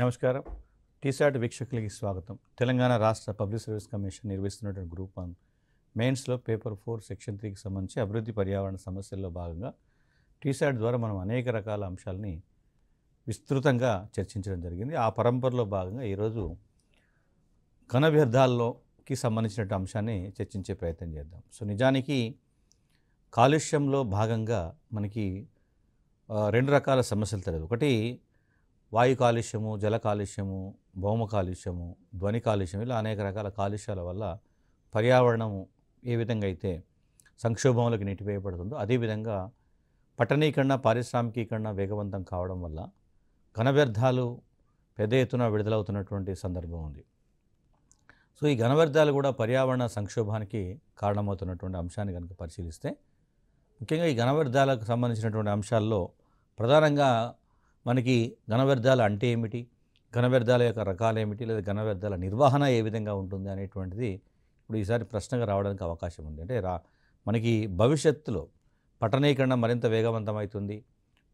నమస్కారం టీసాట్ వీక్షకులకి స్వాగతం తెలంగాణ రాష్ట్ర పబ్లిక్ సర్వీస్ కమిషన్ నిర్వహిస్తున్నటువంటి గ్రూప్ వన్ మెయిన్స్లో పేపర్ ఫోర్ సెక్షన్ త్రీకి సంబంధించి అభివృద్ధి పర్యావరణ సమస్యల్లో భాగంగా టీసాట్ ద్వారా మనం అనేక రకాల అంశాలని విస్తృతంగా చర్చించడం జరిగింది ఆ పరంపరలో భాగంగా ఈరోజు ఘన వ్యర్థాల్లోకి సంబంధించిన అంశాన్ని చర్చించే ప్రయత్నం చేద్దాం సో నిజానికి కాలుష్యంలో భాగంగా మనకి రెండు రకాల సమస్యలు తెలియదు ఒకటి వాయు కాలుష్యము జల కాలుష్యము భౌమ కాలుష్యము ధ్వని కాలుష్యం ఇలా అనేక రకాల కాలుష్యాల వల్ల పర్యావరణము ఏ విధంగా అయితే సంక్షోభంలోకి నెట్టివేయబడుతుందో అదేవిధంగా పట్టణీకరణ పారిశ్రామికీకరణ వేగవంతం కావడం వల్ల ఘన వ్యర్థాలు పెద్ద ఎత్తున విడుదలవుతున్నటువంటి సందర్భం ఉంది సో ఈ ఘనవ్యర్థాలు కూడా పర్యావరణ సంక్షోభానికి కారణమవుతున్నటువంటి అంశాన్ని కనుక పరిశీలిస్తే ముఖ్యంగా ఈ ఘనవ్యర్థాలకు సంబంధించినటువంటి అంశాల్లో ప్రధానంగా మనకి ఘన వ్యర్థాలు అంటే ఏమిటి ఘన వ్యర్థాల యొక్క రకాలు ఏమిటి లేదా ఘన వ్యర్థాల నిర్వహణ ఏ విధంగా ఉంటుంది అనేటువంటిది ఇప్పుడు ఈసారి ప్రశ్నగా రావడానికి అవకాశం ఉంది అంటే రా మనకి భవిష్యత్తులో పట్టణీకరణ మరింత వేగవంతమవుతుంది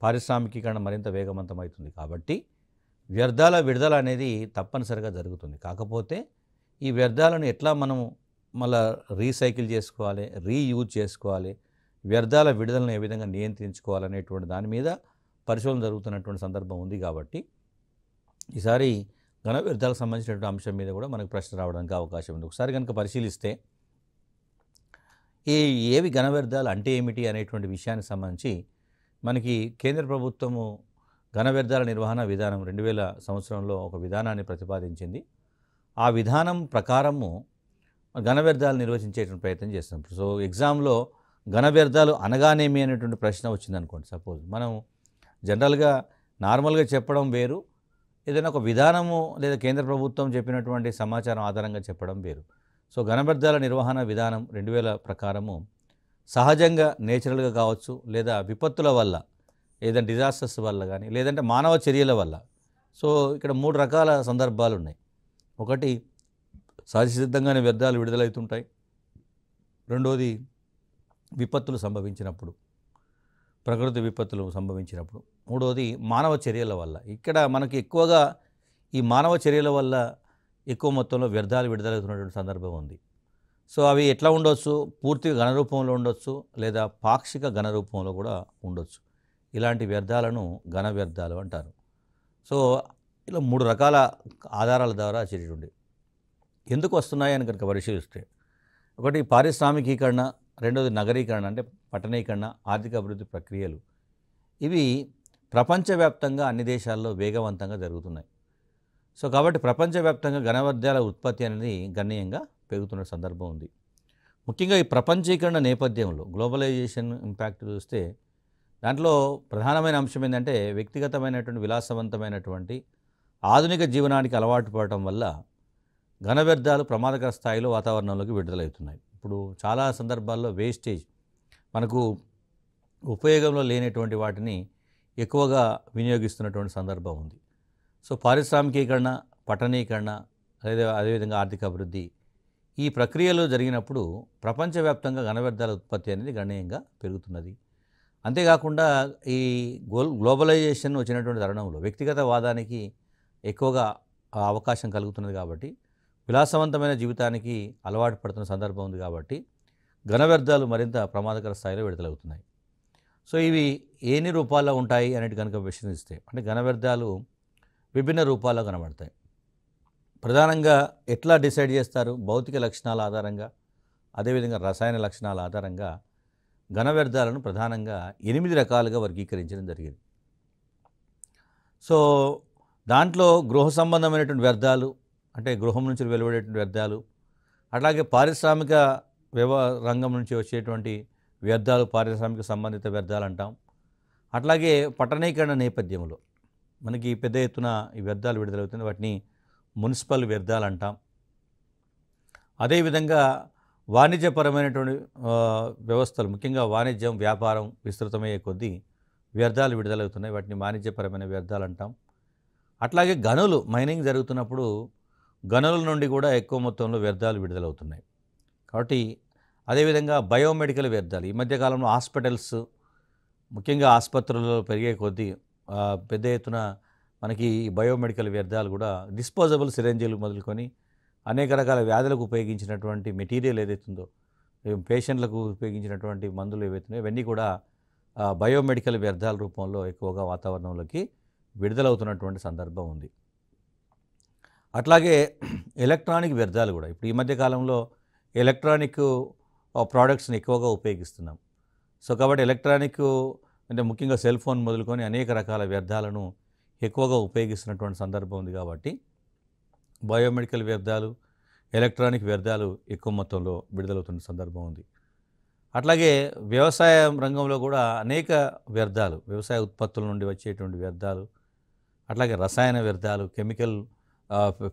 పారిశ్రామికీకరణ మరింత వేగవంతమవుతుంది కాబట్టి వ్యర్థాల విడుదల అనేది తప్పనిసరిగా జరుగుతుంది కాకపోతే ఈ వ్యర్థాలను ఎట్లా మనం మళ్ళా రీసైకిల్ చేసుకోవాలి రీయూజ్ చేసుకోవాలి వ్యర్థాల విడుదలను ఏ విధంగా నియంత్రించుకోవాలనేటువంటి దాని మీద పరిశోధన జరుగుతున్నటువంటి సందర్భం ఉంది కాబట్టి ఈసారి ఘన వ్యర్థాలకు సంబంధించినటువంటి అంశం మీద కూడా మనకు ప్రశ్న రావడానికి అవకాశం ఉంది ఒకసారి కనుక పరిశీలిస్తే ఈ ఏవి ఘన వ్యర్థాలు అంటే ఏమిటి అనేటువంటి విషయానికి సంబంధించి మనకి కేంద్ర ప్రభుత్వము ఘన వ్యర్థాల నిర్వహణ విధానం రెండు వేల సంవత్సరంలో ఒక విధానాన్ని ప్రతిపాదించింది ఆ విధానం ప్రకారము ఘన వ్యర్థాలు నిర్వచించేటువంటి ప్రయత్నం చేస్తాం సో ఎగ్జామ్లో ఘన వ్యర్థాలు అనగానేమి అనేటువంటి ప్రశ్న వచ్చిందనుకోండి సపోజ్ మనం జనరల్గా నార్మల్గా చెప్పడం వేరు ఏదైనా ఒక విధానము లేదా కేంద్ర ప్రభుత్వం చెప్పినటువంటి సమాచారం ఆధారంగా చెప్పడం వేరు సో వ్యర్థాల నిర్వహణ విధానం రెండు వేల ప్రకారము సహజంగా నేచురల్గా కావచ్చు లేదా విపత్తుల వల్ల ఏదైనా డిజాస్టర్స్ వల్ల కానీ లేదంటే మానవ చర్యల వల్ల సో ఇక్కడ మూడు రకాల సందర్భాలు ఉన్నాయి ఒకటి సహజసిద్ధంగానే వ్యర్థాలు విడుదలవుతుంటాయి రెండోది విపత్తులు సంభవించినప్పుడు ప్రకృతి విపత్తులు సంభవించినప్పుడు మూడవది మానవ చర్యల వల్ల ఇక్కడ మనకి ఎక్కువగా ఈ మానవ చర్యల వల్ల ఎక్కువ మొత్తంలో వ్యర్థాలు విడుదలవుతున్నటువంటి సందర్భం ఉంది సో అవి ఎట్లా ఉండొచ్చు పూర్తిగా ఘనరూపంలో ఉండొచ్చు లేదా పాక్షిక ఘనరూపంలో కూడా ఉండొచ్చు ఇలాంటి వ్యర్థాలను ఘన వ్యర్థాలు అంటారు సో ఇలా మూడు రకాల ఆధారాల ద్వారా చేసేటువంటి ఎందుకు వస్తున్నాయని కనుక పరిశీలిస్తే ఒకటి పారిశ్రామికీకరణ రెండవది నగరీకరణ అంటే పట్టణీకరణ ఆర్థిక అభివృద్ధి ప్రక్రియలు ఇవి ప్రపంచవ్యాప్తంగా అన్ని దేశాల్లో వేగవంతంగా జరుగుతున్నాయి సో కాబట్టి ప్రపంచవ్యాప్తంగా ఘనవర్ధ్యాల ఉత్పత్తి అనేది గణనీయంగా పెరుగుతున్న సందర్భం ఉంది ముఖ్యంగా ఈ ప్రపంచీకరణ నేపథ్యంలో గ్లోబలైజేషన్ ఇంపాక్ట్ చూస్తే దాంట్లో ప్రధానమైన అంశం ఏంటంటే వ్యక్తిగతమైనటువంటి విలాసవంతమైనటువంటి ఆధునిక జీవనానికి అలవాటు పడటం వల్ల ఘన వ్యర్థాలు ప్రమాదకర స్థాయిలో వాతావరణంలోకి విడుదలవుతున్నాయి ఇప్పుడు చాలా సందర్భాల్లో వేస్టేజ్ మనకు ఉపయోగంలో లేనటువంటి వాటిని ఎక్కువగా వినియోగిస్తున్నటువంటి సందర్భం ఉంది సో పారిశ్రామికీకరణ పట్టణీకరణ లేదా అదేవిధంగా ఆర్థిక అభివృద్ధి ఈ ప్రక్రియలో జరిగినప్పుడు ప్రపంచవ్యాప్తంగా ఘనవ్యర్థాల ఉత్పత్తి అనేది గణనీయంగా పెరుగుతున్నది అంతేకాకుండా ఈ గోల్ గ్లోబలైజేషన్ వచ్చినటువంటి తరుణంలో వ్యక్తిగత వాదానికి ఎక్కువగా అవకాశం కలుగుతున్నది కాబట్టి విలాసవంతమైన జీవితానికి అలవాటు పడుతున్న సందర్భం ఉంది కాబట్టి ఘన వ్యర్థాలు మరింత ప్రమాదకర స్థాయిలో విడుదలవుతున్నాయి సో ఇవి ఏని రూపాల్లో ఉంటాయి అనేది కనుక విశ్లేషిస్తే అంటే ఘన వ్యర్థాలు విభిన్న రూపాల్లో కనబడతాయి ప్రధానంగా ఎట్లా డిసైడ్ చేస్తారు భౌతిక లక్షణాల ఆధారంగా అదేవిధంగా రసాయన లక్షణాల ఆధారంగా ఘన వ్యర్థాలను ప్రధానంగా ఎనిమిది రకాలుగా వర్గీకరించడం జరిగింది సో దాంట్లో గృహ సంబంధమైనటువంటి వ్యర్థాలు అంటే గృహం నుంచి వెలువడేటువంటి వ్యర్థాలు అట్లాగే పారిశ్రామిక వ్యవ రంగం నుంచి వచ్చేటువంటి వ్యర్థాలు పారిశ్రామిక సంబంధిత వ్యర్థాలు అంటాం అట్లాగే పట్టణీకరణ నేపథ్యంలో మనకి పెద్ద ఎత్తున ఈ వ్యర్థాలు విడుదలవుతుంది వాటిని మున్సిపల్ వ్యర్థాలు అంటాం అదేవిధంగా వాణిజ్యపరమైనటువంటి వ్యవస్థలు ముఖ్యంగా వాణిజ్యం వ్యాపారం విస్తృతమయ్యే కొద్దీ వ్యర్థాలు విడుదలవుతున్నాయి వాటిని వాణిజ్యపరమైన వ్యర్థాలు అంటాం అట్లాగే గనులు మైనింగ్ జరుగుతున్నప్పుడు గనుల నుండి కూడా ఎక్కువ మొత్తంలో వ్యర్థాలు విడుదలవుతున్నాయి కాబట్టి అదేవిధంగా బయోమెడికల్ వ్యర్థాలు ఈ మధ్యకాలంలో హాస్పిటల్స్ ముఖ్యంగా ఆసుపత్రులలో పెరిగే కొద్దీ పెద్ద ఎత్తున మనకి బయోమెడికల్ వ్యర్థాలు కూడా డిస్పోజబుల్ సిరంజీలు మొదలుకొని అనేక రకాల వ్యాధులకు ఉపయోగించినటువంటి మెటీరియల్ ఏదైతుందో పేషెంట్లకు ఉపయోగించినటువంటి మందులు ఏవైతున్నాయో ఇవన్నీ కూడా బయోమెడికల్ వ్యర్థాల రూపంలో ఎక్కువగా వాతావరణంలోకి విడుదలవుతున్నటువంటి సందర్భం ఉంది అట్లాగే ఎలక్ట్రానిక్ వ్యర్థాలు కూడా ఇప్పుడు ఈ మధ్య కాలంలో ఎలక్ట్రానిక్ ప్రోడక్ట్స్ని ఎక్కువగా ఉపయోగిస్తున్నాం సో కాబట్టి ఎలక్ట్రానిక్ అంటే ముఖ్యంగా సెల్ ఫోన్ మొదలుకొని అనేక రకాల వ్యర్థాలను ఎక్కువగా ఉపయోగిస్తున్నటువంటి సందర్భం ఉంది కాబట్టి బయోమెడికల్ వ్యర్థాలు ఎలక్ట్రానిక్ వ్యర్థాలు ఎక్కువ మొత్తంలో విడుదలవుతున్న సందర్భం ఉంది అట్లాగే వ్యవసాయ రంగంలో కూడా అనేక వ్యర్థాలు వ్యవసాయ ఉత్పత్తుల నుండి వచ్చేటువంటి వ్యర్థాలు అట్లాగే రసాయన వ్యర్థాలు కెమికల్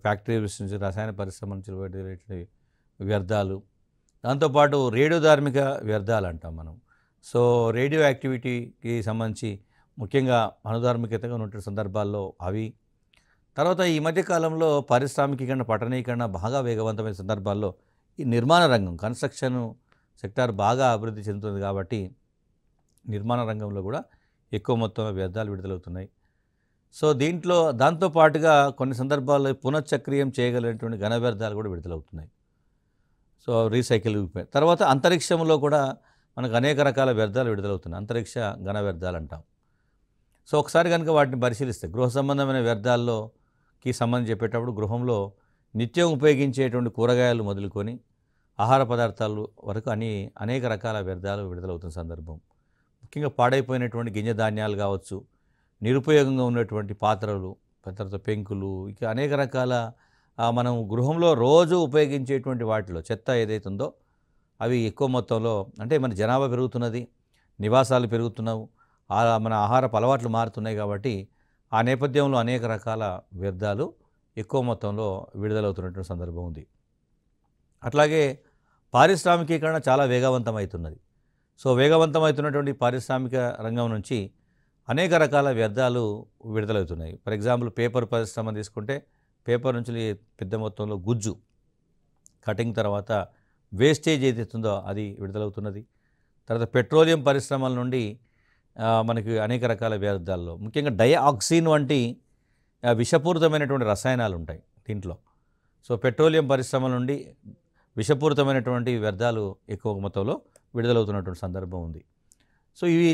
ఫ్యాక్టరీస్ నుంచి రసాయన పరిశ్రమ నుంచి వ్యర్థాలు దాంతోపాటు రేడియోధార్మిక వ్యర్థాలు అంటాం మనం సో రేడియో యాక్టివిటీకి సంబంధించి ముఖ్యంగా అనుధార్మికతగా ఉన్నటువంటి సందర్భాల్లో అవి తర్వాత ఈ మధ్యకాలంలో పారిశ్రామికీకరణ పట్టణీకరణ బాగా వేగవంతమైన సందర్భాల్లో ఈ నిర్మాణ రంగం కన్స్ట్రక్షన్ సెక్టార్ బాగా అభివృద్ధి చెందుతుంది కాబట్టి నిర్మాణ రంగంలో కూడా ఎక్కువ మొత్తంలో వ్యర్థాలు విడుదలవుతున్నాయి సో దీంట్లో దాంతో పాటుగా కొన్ని సందర్భాల్లో పునఃచక్రియం చేయగలిగినటువంటి ఘన వ్యర్థాలు కూడా విడుదలవుతున్నాయి సో రీసైకిల్ తర్వాత అంతరిక్షంలో కూడా మనకు అనేక రకాల వ్యర్థాలు విడుదలవుతున్నాయి అంతరిక్ష ఘన వ్యర్థాలు అంటాం సో ఒకసారి కనుక వాటిని పరిశీలిస్తే గృహ సంబంధమైన వ్యర్థాల్లోకి సంబంధం చెప్పేటప్పుడు గృహంలో నిత్యం ఉపయోగించేటువంటి కూరగాయలు మొదలుకొని ఆహార పదార్థాలు వరకు అని అనేక రకాల వ్యర్థాలు విడుదలవుతున్న సందర్భం ముఖ్యంగా పాడైపోయినటువంటి గింజ ధాన్యాలు కావచ్చు నిరుపయోగంగా ఉన్నటువంటి పాత్రలు తర్వాత పెంకులు ఇక అనేక రకాల మనం గృహంలో రోజు ఉపయోగించేటువంటి వాటిలో చెత్త ఏదైతుందో అవి ఎక్కువ మొత్తంలో అంటే మన జనాభా పెరుగుతున్నది నివాసాలు పెరుగుతున్నావు మన ఆహారపు అలవాట్లు మారుతున్నాయి కాబట్టి ఆ నేపథ్యంలో అనేక రకాల వ్యర్థాలు ఎక్కువ మొత్తంలో విడుదలవుతున్నటువంటి సందర్భం ఉంది అట్లాగే పారిశ్రామికీకరణ చాలా వేగవంతమవుతున్నది సో వేగవంతమవుతున్నటువంటి పారిశ్రామిక రంగం నుంచి అనేక రకాల వ్యర్థాలు విడుదలవుతున్నాయి ఫర్ ఎగ్జాంపుల్ పేపర్ పరిశ్రమ తీసుకుంటే పేపర్ నుంచి పెద్ద మొత్తంలో గుజ్జు కటింగ్ తర్వాత వేస్టేజ్ ఏదైతుందో అది విడుదలవుతున్నది తర్వాత పెట్రోలియం పరిశ్రమల నుండి మనకి అనేక రకాల వ్యర్థాల్లో ముఖ్యంగా డయాక్సిన్ వంటి విషపూరితమైనటువంటి రసాయనాలు ఉంటాయి దీంట్లో సో పెట్రోలియం పరిశ్రమల నుండి విషపూరితమైనటువంటి వ్యర్థాలు ఎక్కువ మొత్తంలో విడుదలవుతున్నటువంటి సందర్భం ఉంది సో ఇవి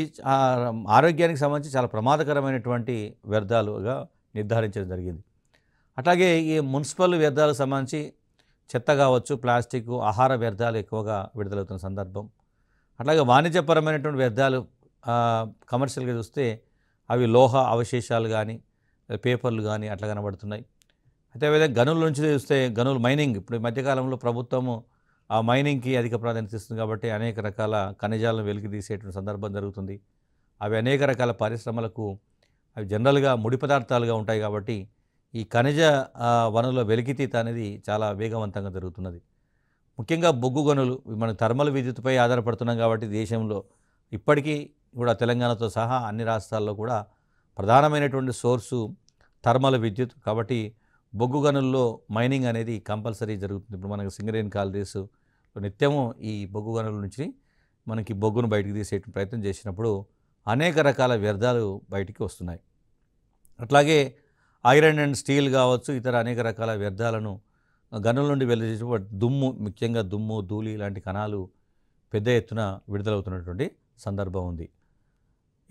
ఆరోగ్యానికి సంబంధించి చాలా ప్రమాదకరమైనటువంటి వ్యర్థాలుగా నిర్ధారించడం జరిగింది అట్లాగే ఈ మున్సిపల్ వ్యర్థాలకు సంబంధించి చెత్త కావచ్చు ప్లాస్టిక్ ఆహార వ్యర్థాలు ఎక్కువగా విడుదలవుతున్న సందర్భం అట్లాగే వాణిజ్యపరమైనటువంటి వ్యర్థాలు కమర్షియల్గా చూస్తే అవి లోహ అవశేషాలు కానీ పేపర్లు కానీ అట్లా కనబడుతున్నాయి అయితే గనుల నుంచి చూస్తే గనులు మైనింగ్ ఇప్పుడు ఈ మధ్యకాలంలో ప్రభుత్వము ఆ మైనింగ్కి అధిక ప్రాధాన్యత ఇస్తుంది కాబట్టి అనేక రకాల ఖనిజాలను వెలికి తీసేటువంటి సందర్భం జరుగుతుంది అవి అనేక రకాల పరిశ్రమలకు అవి జనరల్గా ముడి పదార్థాలుగా ఉంటాయి కాబట్టి ఈ ఖనిజ వనరుల వెలికితీత అనేది చాలా వేగవంతంగా జరుగుతున్నది ముఖ్యంగా బొగ్గు గనులు మనం థర్మల్ విద్యుత్పై ఆధారపడుతున్నాం కాబట్టి దేశంలో ఇప్పటికీ కూడా తెలంగాణతో సహా అన్ని రాష్ట్రాల్లో కూడా ప్రధానమైనటువంటి సోర్సు థర్మల్ విద్యుత్ కాబట్టి బొగ్గు గనుల్లో మైనింగ్ అనేది కంపల్సరీ జరుగుతుంది ఇప్పుడు మనకు సింగరేన్ కాలరీస్ నిత్యము ఈ బొగ్గు గనుల నుంచి మనకి బొగ్గును బయటకు తీసే ప్రయత్నం చేసినప్పుడు అనేక రకాల వ్యర్థాలు బయటికి వస్తున్నాయి అట్లాగే ఐరన్ అండ్ స్టీల్ కావచ్చు ఇతర అనేక రకాల వ్యర్థాలను గనుల నుండి వెళ్ళి దుమ్ము ముఖ్యంగా దుమ్ము ధూళి ఇలాంటి కణాలు పెద్ద ఎత్తున విడుదలవుతున్నటువంటి సందర్భం ఉంది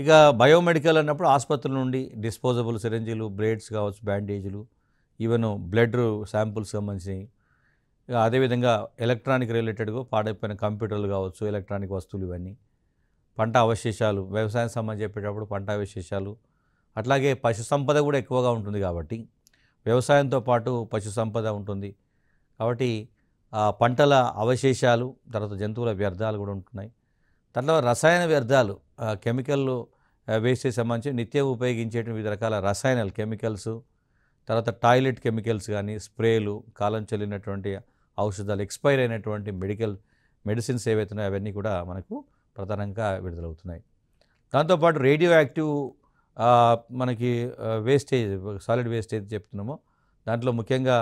ఇక బయోమెడికల్ అన్నప్పుడు ఆసుపత్రుల నుండి డిస్పోజబుల్ సిరంజీలు బ్లేడ్స్ కావచ్చు బ్యాండేజీలు ఈవెన్ బ్లడ్ శాంపుల్స్ సంబంధించినవి ఇక అదేవిధంగా ఎలక్ట్రానిక్ రిలేటెడ్గా పాడైపోయిన కంప్యూటర్లు కావచ్చు ఎలక్ట్రానిక్ వస్తువులు ఇవన్నీ పంట అవశేషాలు వ్యవసాయం సంబంధించి చెప్పేటప్పుడు పంట అవశేషాలు అట్లాగే పశు సంపద కూడా ఎక్కువగా ఉంటుంది కాబట్టి వ్యవసాయంతో పాటు పశు సంపద ఉంటుంది కాబట్టి పంటల అవశేషాలు తర్వాత జంతువుల వ్యర్థాలు కూడా ఉంటున్నాయి దాంట్లో రసాయన వ్యర్థాలు కెమికల్ వేస్టేజ్ సంబంధించి నిత్యం ఉపయోగించే వివిధ రకాల రసాయనాలు కెమికల్స్ తర్వాత టాయిలెట్ కెమికల్స్ కానీ స్ప్రేలు కాలం చెల్లినటువంటి ఔషధాలు ఎక్స్పైర్ అయినటువంటి మెడికల్ మెడిసిన్స్ ఏవైతున్నాయో అవన్నీ కూడా మనకు ప్రధానంగా విడుదలవుతున్నాయి దాంతోపాటు రేడియో యాక్టివ్ మనకి వేస్టేజ్ సాలిడ్ వేస్టేజ్ చెప్తున్నామో దాంట్లో ముఖ్యంగా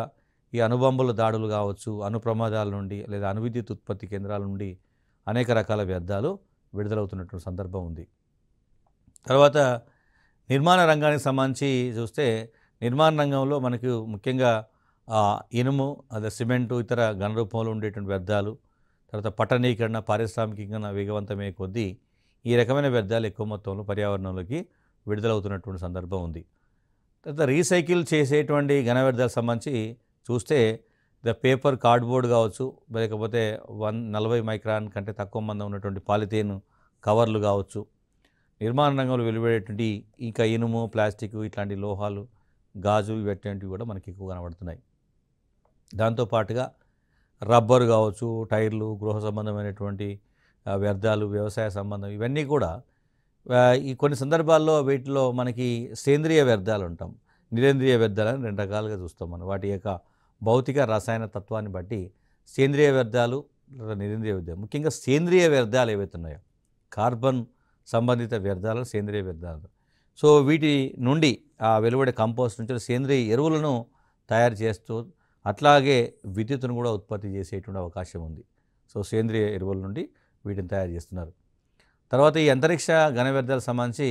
ఈ అనుబంబుల దాడులు కావచ్చు అణు ప్రమాదాల నుండి లేదా అణువిద్యుత్ ఉత్పత్తి కేంద్రాల నుండి అనేక రకాల వ్యర్థాలు విడుదలవుతున్నటువంటి సందర్భం ఉంది తర్వాత నిర్మాణ రంగానికి సంబంధించి చూస్తే నిర్మాణ రంగంలో మనకు ముఖ్యంగా ఇనుము అదే సిమెంటు ఇతర ఘన రూపంలో ఉండేటువంటి వ్యర్థాలు తర్వాత పట్టణీకరణ పారిశ్రామికీకరణ వేగవంతమయ్యే కొద్దీ ఈ రకమైన వ్యర్థాలు ఎక్కువ మొత్తంలో పర్యావరణంలోకి విడుదలవుతున్నటువంటి సందర్భం ఉంది తర్వాత రీసైకిల్ చేసేటువంటి ఘన వ్యర్థాలకు సంబంధించి చూస్తే ద పేపర్ కార్డ్బోర్డ్ కావచ్చు లేకపోతే వన్ నలభై మైక్రాన్ కంటే తక్కువ మందం ఉన్నటువంటి పాలిథీన్ కవర్లు కావచ్చు నిర్మాణ రంగంలో వెలువడేటువంటి ఇంకా ఇనుము ప్లాస్టిక్ ఇట్లాంటి లోహాలు గాజు ఇవటువంటివి కూడా మనకి ఎక్కువ కనబడుతున్నాయి దాంతోపాటుగా రబ్బరు కావచ్చు టైర్లు గృహ సంబంధమైనటువంటి వ్యర్థాలు వ్యవసాయ సంబంధం ఇవన్నీ కూడా ఈ కొన్ని సందర్భాల్లో వీటిలో మనకి సేంద్రియ వ్యర్థాలు ఉంటాం నిరేంద్రియ వ్యర్థాలని రెండు రకాలుగా చూస్తాం మనం వాటి యొక్క భౌతిక రసాయన తత్వాన్ని బట్టి సేంద్రియ వ్యర్థాలు లేదా నిరేంద్రియ వ్యర్థాలు ముఖ్యంగా సేంద్రియ వ్యర్థాలు ఏవైతే ఉన్నాయో కార్బన్ సంబంధిత వ్యర్థాలు సేంద్రియ వ్యర్థాలు సో వీటి నుండి ఆ వెలువడే కంపోస్ట్ నుంచి సేంద్రియ ఎరువులను తయారు చేస్తూ అట్లాగే విద్యుత్తును కూడా ఉత్పత్తి చేసేటువంటి అవకాశం ఉంది సో సేంద్రియ ఎరువుల నుండి వీటిని తయారు చేస్తున్నారు తర్వాత ఈ అంతరిక్ష ఘన వ్యర్థాలకు సంబంధించి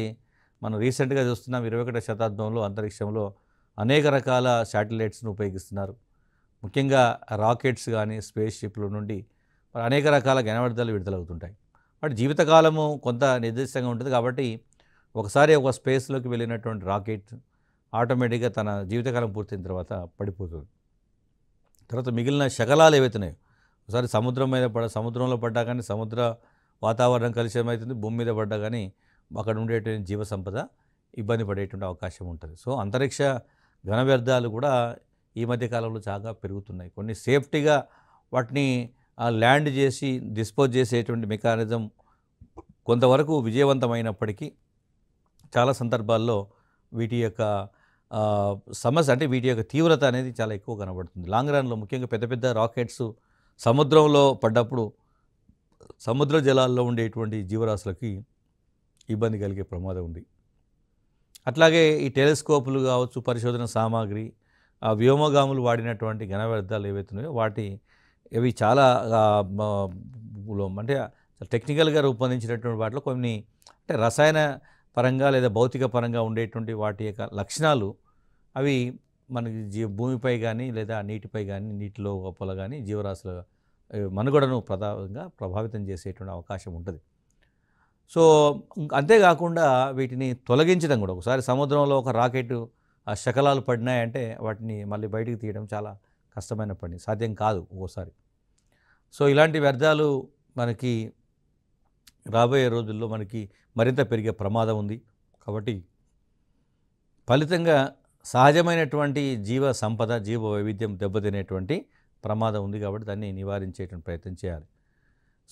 మనం రీసెంట్గా చూస్తున్నాం ఇరవై ఒకటో శతాబ్దంలో అంతరిక్షంలో అనేక రకాల శాటిలైట్స్ను ఉపయోగిస్తున్నారు ముఖ్యంగా రాకెట్స్ కానీ స్పేస్ షిప్ల నుండి అనేక రకాల ఘన వ్యర్థాలు విడుదలవుతుంటాయి వాటి జీవితకాలము కొంత నిర్దిష్టంగా ఉంటుంది కాబట్టి ఒకసారి ఒక స్పేస్లోకి వెళ్ళినటువంటి రాకెట్ ఆటోమేటిక్గా తన జీవితకాలం పూర్తయిన తర్వాత పడిపోతుంది తర్వాత మిగిలిన శకలాలు ఏవైతున్నాయో ఒకసారి సముద్రం మీద పడ సముద్రంలో పడ్డా కానీ సముద్ర వాతావరణం కలుషితం అవుతుంది భూమి మీద పడ్డా కానీ అక్కడ ఉండేటువంటి జీవ సంపద ఇబ్బంది పడేటువంటి అవకాశం ఉంటుంది సో అంతరిక్ష ఘన వ్యర్థాలు కూడా ఈ మధ్య కాలంలో చాలా పెరుగుతున్నాయి కొన్ని సేఫ్టీగా వాటిని ల్యాండ్ చేసి డిస్పోజ్ చేసేటువంటి మెకానిజం కొంతవరకు విజయవంతమైనప్పటికీ చాలా సందర్భాల్లో వీటి యొక్క సమస్య అంటే వీటి యొక్క తీవ్రత అనేది చాలా ఎక్కువ కనబడుతుంది లాంగ్ రన్లో ముఖ్యంగా పెద్ద పెద్ద రాకెట్స్ సముద్రంలో పడ్డప్పుడు సముద్ర జలాల్లో ఉండేటువంటి జీవరాశులకి ఇబ్బంది కలిగే ప్రమాదం ఉంది అట్లాగే ఈ టెలిస్కోపులు కావచ్చు పరిశోధన సామాగ్రి ఆ వ్యోమగాములు వాడినటువంటి ఘన వ్యర్థాలు ఏవైతే ఉన్నాయో వాటి ఇవి చాలా అంటే టెక్నికల్గా రూపొందించినటువంటి వాటిలో కొన్ని అంటే రసాయన పరంగా లేదా భౌతిక పరంగా ఉండేటువంటి వాటి యొక్క లక్షణాలు అవి మనకి జీ భూమిపై కానీ లేదా నీటిపై కానీ నీటిలో గొప్పలు కానీ జీవరాశులుగా మనుగడను ప్రధానంగా ప్రభావితం చేసేటువంటి అవకాశం ఉంటుంది సో అంతేకాకుండా వీటిని తొలగించడం కూడా ఒకసారి సముద్రంలో ఒక రాకెట్ ఆ శకలాలు పడినాయంటే వాటిని మళ్ళీ బయటికి తీయడం చాలా కష్టమైన పని సాధ్యం కాదు ఒక్కోసారి సో ఇలాంటి వ్యర్థాలు మనకి రాబోయే రోజుల్లో మనకి మరింత పెరిగే ప్రమాదం ఉంది కాబట్టి ఫలితంగా సహజమైనటువంటి జీవ సంపద జీవ వైవిధ్యం దెబ్బతినేటువంటి ప్రమాదం ఉంది కాబట్టి దాన్ని నివారించేటువంటి ప్రయత్నం చేయాలి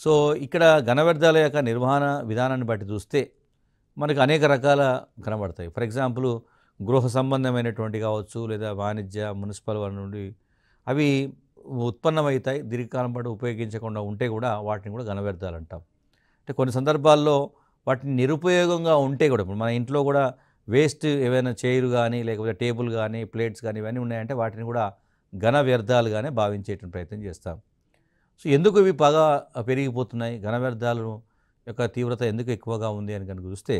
సో ఇక్కడ ఘన వ్యర్థాల యొక్క నిర్వహణ విధానాన్ని బట్టి చూస్తే మనకు అనేక రకాల కనబడతాయి ఫర్ ఎగ్జాంపుల్ గృహ సంబంధమైనటువంటి కావచ్చు లేదా వాణిజ్య మున్సిపల్ నుండి అవి ఉత్పన్నమవుతాయి దీర్ఘకాలం పాటు ఉపయోగించకుండా ఉంటే కూడా వాటిని కూడా ఘన వ్యర్థాలు అంటాం అంటే కొన్ని సందర్భాల్లో వాటిని నిరుపయోగంగా ఉంటే కూడా ఇప్పుడు మన ఇంట్లో కూడా వేస్ట్ ఏవైనా చైర్ కానీ లేకపోతే టేబుల్ కానీ ప్లేట్స్ కానీ ఇవన్నీ ఉన్నాయంటే వాటిని కూడా ఘన వ్యర్థాలుగానే భావించేటువంటి ప్రయత్నం చేస్తాం సో ఎందుకు ఇవి బాగా పెరిగిపోతున్నాయి ఘన వ్యర్థాలను యొక్క తీవ్రత ఎందుకు ఎక్కువగా ఉంది అని కనుక చూస్తే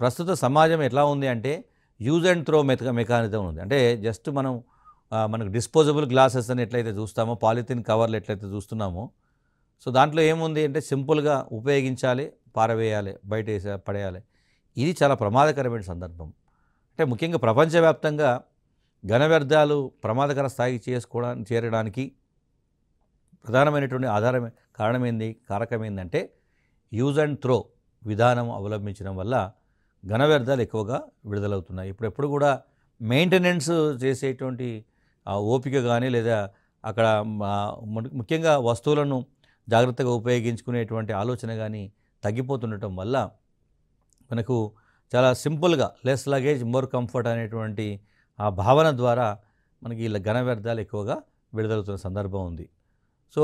ప్రస్తుత సమాజం ఎట్లా ఉంది అంటే యూజ్ అండ్ త్రో మెత మెకానిజం ఉంది అంటే జస్ట్ మనం మనకు డిస్పోజబుల్ గ్లాసెస్ అని ఎట్లయితే చూస్తామో పాలిథిన్ కవర్లు ఎట్లయితే చూస్తున్నామో సో దాంట్లో ఏముంది అంటే సింపుల్గా ఉపయోగించాలి పారవేయాలి బయట వేసే పడేయాలి ఇది చాలా ప్రమాదకరమైన సందర్భం అంటే ముఖ్యంగా ప్రపంచవ్యాప్తంగా ఘన వ్యర్థాలు ప్రమాదకర స్థాయికి చేసుకోవడా చేరడానికి ప్రధానమైనటువంటి ఆధారం కారణమైంది కారకమైందంటే యూజ్ అండ్ త్రో విధానం అవలంబించడం వల్ల ఘన వ్యర్థాలు ఎక్కువగా విడుదలవుతున్నాయి ఇప్పుడెప్పుడు కూడా మెయింటెనెన్స్ చేసేటువంటి ఓపిక కానీ లేదా అక్కడ ముఖ్యంగా వస్తువులను జాగ్రత్తగా ఉపయోగించుకునేటువంటి ఆలోచన కానీ తగ్గిపోతుండటం వల్ల మనకు చాలా సింపుల్గా లెస్ లగేజ్ మోర్ కంఫర్ట్ అనేటువంటి ఆ భావన ద్వారా మనకి ఇలా ఘన వ్యర్థాలు ఎక్కువగా విడుదలవుతున్న సందర్భం ఉంది సో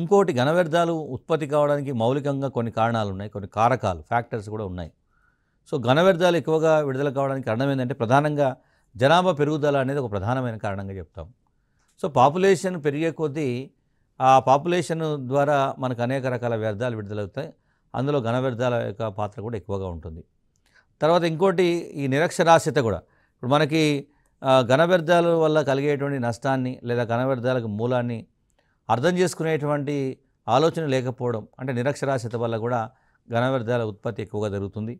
ఇంకోటి ఘన వ్యర్థాలు ఉత్పత్తి కావడానికి మౌలికంగా కొన్ని కారణాలు ఉన్నాయి కొన్ని కారకాలు ఫ్యాక్టర్స్ కూడా ఉన్నాయి సో ఘన వ్యర్థాలు ఎక్కువగా విడుదల కావడానికి కారణం ఏంటంటే ప్రధానంగా జనాభా పెరుగుదల అనేది ఒక ప్రధానమైన కారణంగా చెప్తాం సో పాపులేషన్ పెరిగే కొద్దీ ఆ పాపులేషన్ ద్వారా మనకు అనేక రకాల వ్యర్థాలు విడుదలవుతాయి అందులో ఘన వ్యర్థాల యొక్క పాత్ర కూడా ఎక్కువగా ఉంటుంది తర్వాత ఇంకోటి ఈ నిరక్షరాస్యత కూడా ఇప్పుడు మనకి ఘన వ్యర్థాల వల్ల కలిగేటువంటి నష్టాన్ని లేదా ఘన వ్యర్థాలకు మూలాన్ని అర్థం చేసుకునేటువంటి ఆలోచన లేకపోవడం అంటే నిరక్షరాస్యత వల్ల కూడా ఘన వ్యర్థాల ఉత్పత్తి ఎక్కువగా జరుగుతుంది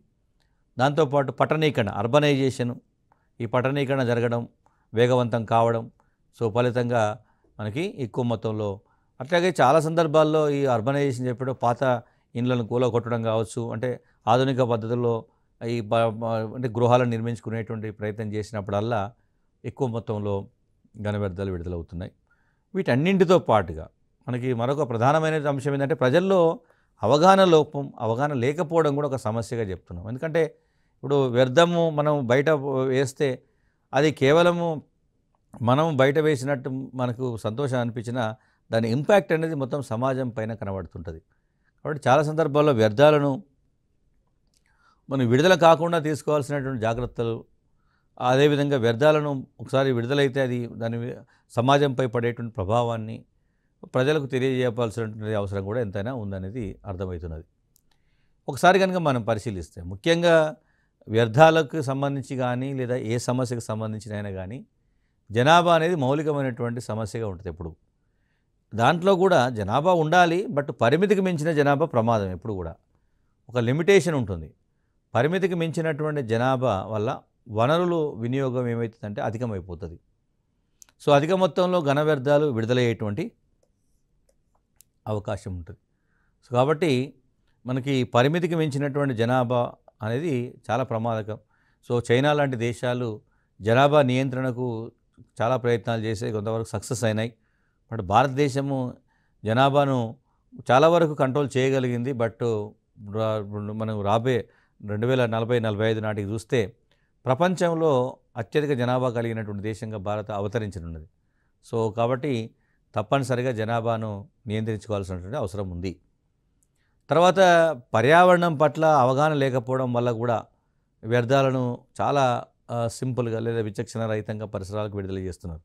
దాంతోపాటు పట్టణీకరణ అర్బనైజేషను ఈ పట్టణీకరణ జరగడం వేగవంతం కావడం సో ఫలితంగా మనకి ఎక్కువ మొత్తంలో అట్లాగే చాలా సందర్భాల్లో ఈ అర్బనైజేషన్ చెప్పడం పాత ఇండ్లను కొట్టడం కావచ్చు అంటే ఆధునిక పద్ధతుల్లో ఈ అంటే గృహాలను నిర్మించుకునేటువంటి ప్రయత్నం చేసినప్పుడల్లా ఎక్కువ మొత్తంలో ఘన వ్యర్థాలు విడుదలవుతున్నాయి వీటన్నింటితో పాటుగా మనకి మరొక ప్రధానమైన అంశం ఏంటంటే ప్రజల్లో అవగాహన లోపం అవగాహన లేకపోవడం కూడా ఒక సమస్యగా చెప్తున్నాం ఎందుకంటే ఇప్పుడు వ్యర్థము మనం బయట వేస్తే అది కేవలము మనం బయట వేసినట్టు మనకు సంతోషం అనిపించిన దాని ఇంపాక్ట్ అనేది మొత్తం సమాజం పైన కనబడుతుంటుంది కాబట్టి చాలా సందర్భాల్లో వ్యర్థాలను మనం విడుదల కాకుండా తీసుకోవాల్సినటువంటి జాగ్రత్తలు అదేవిధంగా వ్యర్థాలను ఒకసారి విడుదలైతే అది దాని సమాజంపై పడేటువంటి ప్రభావాన్ని ప్రజలకు తెలియజేయవలసినటువంటి అవసరం కూడా ఎంతైనా ఉందనేది అర్థమవుతున్నది ఒకసారి కనుక మనం పరిశీలిస్తే ముఖ్యంగా వ్యర్థాలకు సంబంధించి కానీ లేదా ఏ సమస్యకు సంబంధించిన అయినా కానీ జనాభా అనేది మౌలికమైనటువంటి సమస్యగా ఉంటుంది ఎప్పుడు దాంట్లో కూడా జనాభా ఉండాలి బట్ పరిమితికి మించిన జనాభా ప్రమాదం ఎప్పుడు కూడా ఒక లిమిటేషన్ ఉంటుంది పరిమితికి మించినటువంటి జనాభా వల్ల వనరులు వినియోగం ఏమవుతుందంటే అధికమైపోతుంది సో అధిక మొత్తంలో ఘన వ్యర్థాలు విడుదలయ్యేటువంటి అవకాశం ఉంటుంది సో కాబట్టి మనకి పరిమితికి మించినటువంటి జనాభా అనేది చాలా ప్రమాదకం సో చైనా లాంటి దేశాలు జనాభా నియంత్రణకు చాలా ప్రయత్నాలు చేసే కొంతవరకు సక్సెస్ అయినాయి బట్ భారతదేశము జనాభాను చాలా వరకు కంట్రోల్ చేయగలిగింది బట్ మనం రాబోయే రెండు వేల నలభై నలభై ఐదు నాటికి చూస్తే ప్రపంచంలో అత్యధిక జనాభా కలిగినటువంటి దేశంగా భారత్ అవతరించనున్నది సో కాబట్టి తప్పనిసరిగా జనాభాను నియంత్రించుకోవాల్సినటువంటి అవసరం ఉంది తర్వాత పర్యావరణం పట్ల అవగాహన లేకపోవడం వల్ల కూడా వ్యర్థాలను చాలా సింపుల్గా లేదా విచక్షణ రహితంగా పరిసరాలకు విడుదల చేస్తున్నారు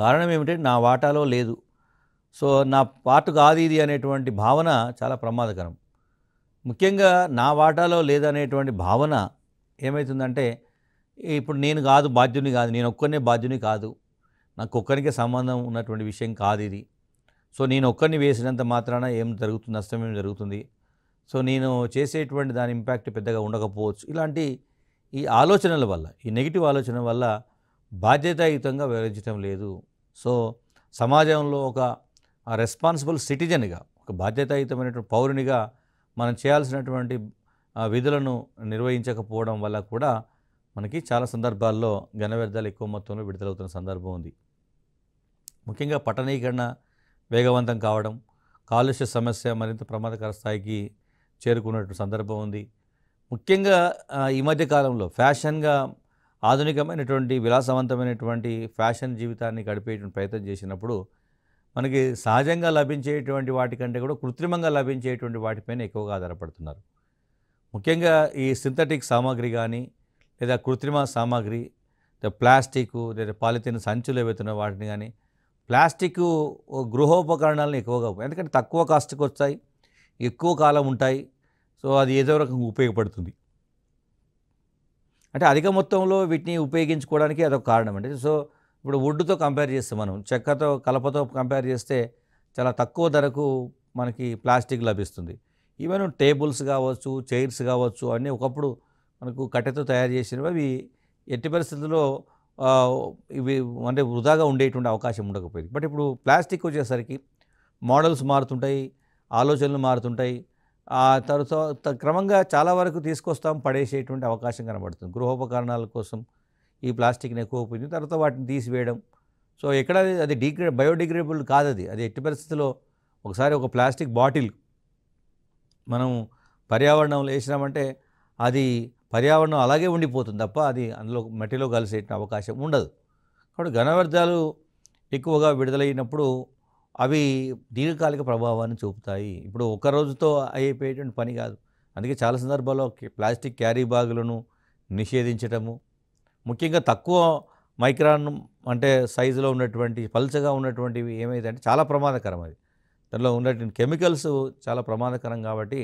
కారణం ఏమిటంటే నా వాటాలో లేదు సో నా పాటు కాదు ఇది అనేటువంటి భావన చాలా ప్రమాదకరం ముఖ్యంగా నా వాటాలో లేదనేటువంటి భావన ఏమవుతుందంటే ఇప్పుడు నేను కాదు బాధ్యుని కాదు నేను ఒక్కరినే బాధ్యుని కాదు నాకు ఒక్కరికే సంబంధం ఉన్నటువంటి విషయం కాదు ఇది సో నేను ఒక్కరిని వేసినంత మాత్రాన ఏం జరుగుతుంది నష్టమేం జరుగుతుంది సో నేను చేసేటువంటి దాని ఇంపాక్ట్ పెద్దగా ఉండకపోవచ్చు ఇలాంటి ఈ ఆలోచనల వల్ల ఈ నెగిటివ్ ఆలోచన వల్ల బాధ్యతాయుతంగా వివరించడం లేదు సో సమాజంలో ఒక రెస్పాన్సిబుల్ సిటిజన్గా ఒక బాధ్యతాయుతమైనటువంటి పౌరునిగా మనం చేయాల్సినటువంటి ఆ విధులను నిర్వహించకపోవడం వల్ల కూడా మనకి చాలా సందర్భాల్లో ఘన వ్యర్థాలు ఎక్కువ మొత్తంలో విడుదలవుతున్న సందర్భం ఉంది ముఖ్యంగా పట్టణీకరణ వేగవంతం కావడం కాలుష్య సమస్య మరింత ప్రమాదకర స్థాయికి చేరుకున్నటువంటి సందర్భం ఉంది ముఖ్యంగా ఈ మధ్య కాలంలో ఫ్యాషన్గా ఆధునికమైనటువంటి విలాసవంతమైనటువంటి ఫ్యాషన్ జీవితాన్ని గడిపేటువంటి ప్రయత్నం చేసినప్పుడు మనకి సహజంగా లభించేటువంటి వాటికంటే కూడా కృత్రిమంగా లభించేటువంటి వాటిపైన ఎక్కువగా ఆధారపడుతున్నారు ముఖ్యంగా ఈ సింథటిక్ సామాగ్రి కానీ లేదా కృత్రిమ సామాగ్రి ప్లాస్టిక్ లేదా పాలిథిన్ సంచులు ఏవైతున్న వాటిని కానీ ప్లాస్టిక్ గృహోపకరణాలను ఎక్కువగా ఎందుకంటే తక్కువ కాస్ట్కి వస్తాయి ఎక్కువ కాలం ఉంటాయి సో అది ఏదో రకంగా ఉపయోగపడుతుంది అంటే అధిక మొత్తంలో వీటిని ఉపయోగించుకోవడానికి అదొక కారణం అండి సో ఇప్పుడు వుడ్తో కంపేర్ చేస్తే మనం చెక్కతో కలపతో కంపేర్ చేస్తే చాలా తక్కువ ధరకు మనకి ప్లాస్టిక్ లభిస్తుంది ఈవెన్ టేబుల్స్ కావచ్చు చైర్స్ కావచ్చు అన్నీ ఒకప్పుడు మనకు కట్టెతో తయారు చేసినవి అవి ఎట్టి పరిస్థితుల్లో ఇవి అంటే వృధాగా ఉండేటువంటి అవకాశం ఉండకపోయింది బట్ ఇప్పుడు ప్లాస్టిక్ వచ్చేసరికి మోడల్స్ మారుతుంటాయి ఆలోచనలు మారుతుంటాయి ఆ తర్వాత క్రమంగా చాలా వరకు తీసుకొస్తాం పడేసేటువంటి అవకాశం కనబడుతుంది గృహోపకరణాల కోసం ఈ ప్లాస్టిక్ని ఎక్కువ పోయింది తర్వాత వాటిని తీసివేయడం సో ఎక్కడ అది డిగ్రే బయోడిగ్రేడబుల్ కాదు అది అది ఎట్టి పరిస్థితిలో ఒకసారి ఒక ప్లాస్టిక్ బాటిల్ మనం పర్యావరణంలో వేసినామంటే అది పర్యావరణం అలాగే ఉండిపోతుంది తప్ప అది అందులో మట్టిలో కలిసేట అవకాశం ఉండదు కాబట్టి ఘనవ్యర్థాలు ఎక్కువగా విడుదలైనప్పుడు అవి దీర్ఘకాలిక ప్రభావాన్ని చూపుతాయి ఇప్పుడు ఒక రోజుతో అయిపోయేటువంటి పని కాదు అందుకే చాలా సందర్భాల్లో ప్లాస్టిక్ క్యారీ బ్యాగులను నిషేధించటము ముఖ్యంగా తక్కువ మైక్రాన్ అంటే సైజులో ఉన్నటువంటి పల్చగా ఉన్నటువంటివి ఏమైందంటే చాలా ప్రమాదకరం అది దానిలో ఉన్నటువంటి కెమికల్స్ చాలా ప్రమాదకరం కాబట్టి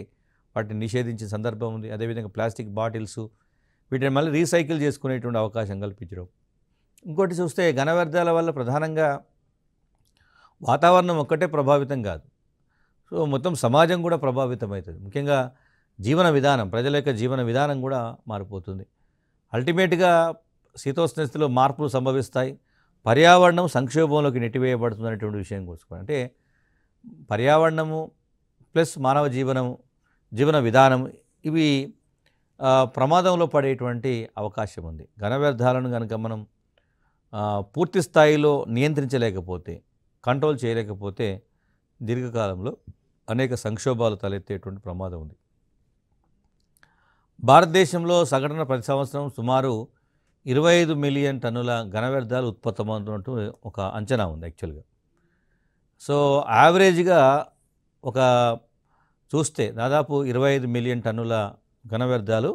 వాటిని నిషేధించిన సందర్భం ఉంది అదేవిధంగా ప్లాస్టిక్ బాటిల్స్ వీటిని మళ్ళీ రీసైకిల్ చేసుకునేటువంటి అవకాశం కల్పించడం ఇంకోటి చూస్తే ఘన వ్యర్థాల వల్ల ప్రధానంగా వాతావరణం ఒక్కటే ప్రభావితం కాదు సో మొత్తం సమాజం కూడా ప్రభావితం అవుతుంది ముఖ్యంగా జీవన విధానం ప్రజల యొక్క జీవన విధానం కూడా మారిపోతుంది అల్టిమేట్గా శీతోష్ణస్థితిలో మార్పులు సంభవిస్తాయి పర్యావరణం సంక్షోభంలోకి నెట్టివేయబడుతుంది అనేటువంటి విషయం కోసుకోండి అంటే పర్యావరణము ప్లస్ మానవ జీవనము జీవన విధానం ఇవి ప్రమాదంలో పడేటువంటి అవకాశం ఉంది ఘన వ్యర్థాలను కనుక మనం పూర్తి స్థాయిలో నియంత్రించలేకపోతే కంట్రోల్ చేయలేకపోతే దీర్ఘకాలంలో అనేక సంక్షోభాలు తలెత్తేటువంటి ప్రమాదం ఉంది భారతదేశంలో సంఘటన ప్రతి సంవత్సరం సుమారు ఇరవై ఐదు మిలియన్ టన్నుల ఘన వ్యర్థాలు ఉత్పత్తమవుతున్నట్టు ఒక అంచనా ఉంది యాక్చువల్గా సో యావరేజ్గా ఒక చూస్తే దాదాపు ఇరవై ఐదు మిలియన్ టన్నుల ఘన వ్యర్థాలు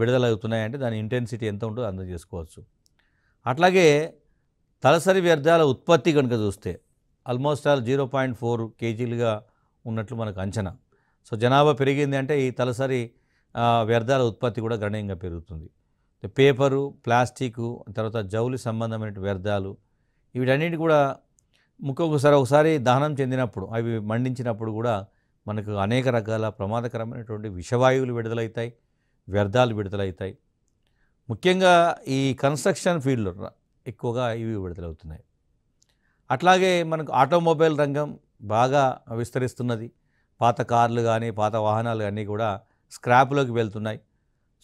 విడుదలవుతున్నాయంటే దాని ఇంటెన్సిటీ ఎంత ఉంటుందో అర్థం చేసుకోవచ్చు అట్లాగే తలసరి వ్యర్థాల ఉత్పత్తి కనుక చూస్తే almost all zero point four కేజీలుగా ఉన్నట్లు మనకు అంచనా సో జనాభా పెరిగింది అంటే ఈ తలసరి వ్యర్థాల ఉత్పత్తి కూడా గణనీయంగా పెరుగుతుంది పేపరు ప్లాస్టిక్ తర్వాత జౌలి సంబంధమైన వ్యర్థాలు వీటన్నిటి కూడా ముక్కొకసారి ఒకసారి దహనం చెందినప్పుడు అవి మండించినప్పుడు కూడా మనకు అనేక రకాల ప్రమాదకరమైనటువంటి విషవాయువులు విడుదలవుతాయి వ్యర్థాలు విడుదలవుతాయి ముఖ్యంగా ఈ కన్స్ట్రక్షన్ ఫీల్డ్లో ఎక్కువగా ఇవి విడుదలవుతున్నాయి అట్లాగే మనకు ఆటోమొబైల్ రంగం బాగా విస్తరిస్తున్నది పాత కార్లు కానీ పాత వాహనాలు అన్నీ కూడా స్క్రాప్లోకి వెళ్తున్నాయి